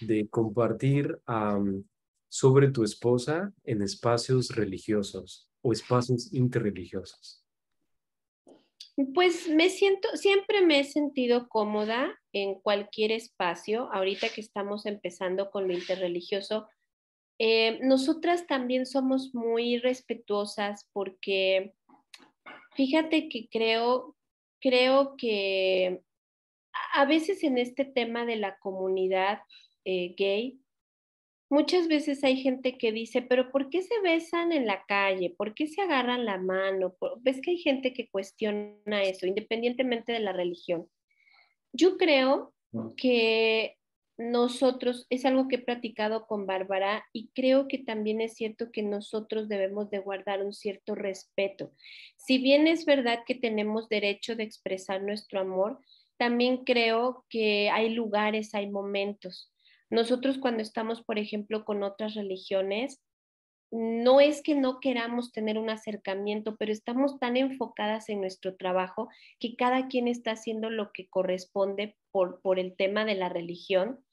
de compartir sobre tu esposa en espacios religiosos o espacios interreligiosos? Pues me siento, siempre me he sentido cómoda en cualquier espacio. Ahorita que estamos empezando con lo interreligioso, eh, nosotras también somos muy respetuosas porque fíjate que creo, creo que a veces en este tema de la comunidad eh, gay, muchas veces hay gente que dice, pero ¿por qué se besan en la calle? ¿Por qué se agarran la mano? Ves que hay gente que cuestiona eso, independientemente de la religión. Yo creo que nosotros, es algo que he practicado con Bárbara y creo que también es cierto que nosotros debemos de guardar un cierto respeto. Si bien es verdad que tenemos derecho de expresar nuestro amor, también creo que hay lugares, hay momentos. Nosotros cuando estamos, por ejemplo, con otras religiones, no es que no queramos tener un acercamiento, pero estamos tan enfocadas en nuestro trabajo que cada quien está haciendo lo que corresponde por, por el tema de la religión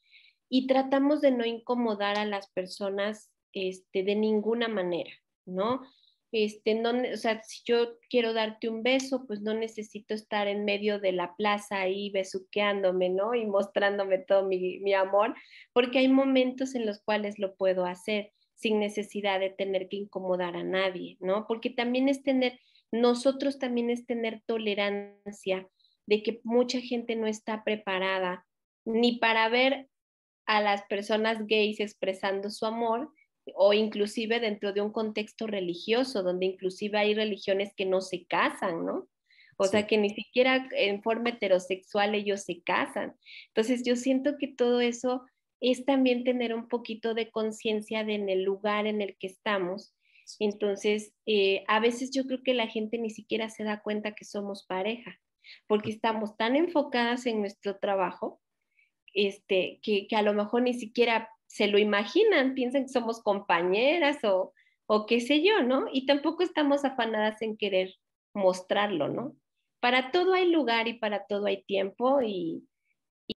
y tratamos de no incomodar a las personas este, de ninguna manera, ¿no? Este, no, o sea, si yo quiero darte un beso, pues no necesito estar en medio de la plaza ahí besuqueándome, ¿no? Y mostrándome todo mi, mi amor, porque hay momentos en los cuales lo puedo hacer sin necesidad de tener que incomodar a nadie, ¿no? Porque también es tener, nosotros también es tener tolerancia de que mucha gente no está preparada ni para ver a las personas gays expresando su amor, o inclusive dentro de un contexto religioso, donde inclusive hay religiones que no se casan, ¿no? O sea, que ni siquiera en forma heterosexual ellos se casan. Entonces, yo siento que todo eso es también tener un poquito de conciencia de en el lugar en el que estamos. Entonces, eh, a veces yo creo que la gente ni siquiera se da cuenta que somos pareja, porque estamos tan enfocadas en nuestro trabajo, este, que, que a lo mejor ni siquiera se lo imaginan, piensan que somos compañeras o, o qué sé yo, ¿no? Y tampoco estamos afanadas en querer mostrarlo, ¿no? Para todo hay lugar y para todo hay tiempo y,